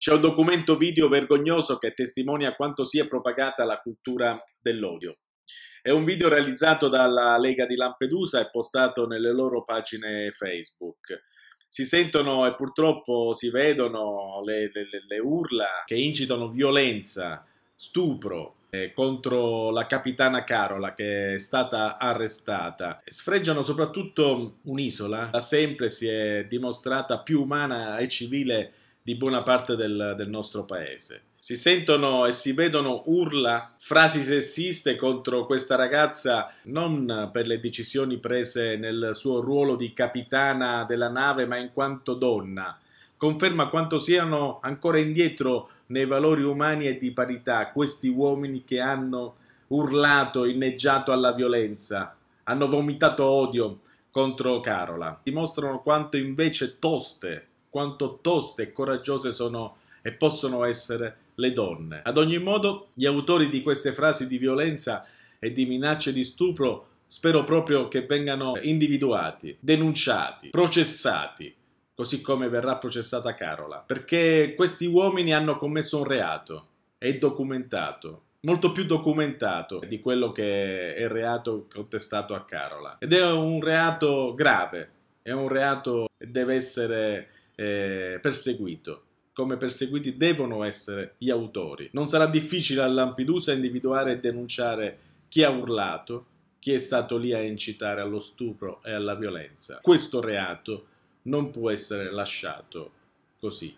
C'è un documento video vergognoso che testimonia quanto sia propagata la cultura dell'odio. È un video realizzato dalla Lega di Lampedusa e postato nelle loro pagine Facebook. Si sentono e purtroppo si vedono le, le, le urla che incitano violenza, stupro, eh, contro la capitana Carola che è stata arrestata. Sfregiano soprattutto un'isola, da sempre si è dimostrata più umana e civile di buona parte del, del nostro paese. Si sentono e si vedono urla, frasi sessiste contro questa ragazza non per le decisioni prese nel suo ruolo di capitana della nave, ma in quanto donna. Conferma quanto siano ancora indietro nei valori umani e di parità questi uomini che hanno urlato, inneggiato alla violenza, hanno vomitato odio contro Carola. Dimostrano quanto invece toste quanto toste e coraggiose sono e possono essere le donne. Ad ogni modo, gli autori di queste frasi di violenza e di minacce di stupro spero proprio che vengano individuati, denunciati, processati, così come verrà processata Carola, perché questi uomini hanno commesso un reato, è documentato, molto più documentato di quello che è il reato contestato a Carola. Ed è un reato grave, è un reato che deve essere eh, perseguito. Come perseguiti devono essere gli autori. Non sarà difficile a Lampedusa individuare e denunciare chi ha urlato, chi è stato lì a incitare allo stupro e alla violenza. Questo reato non può essere lasciato così.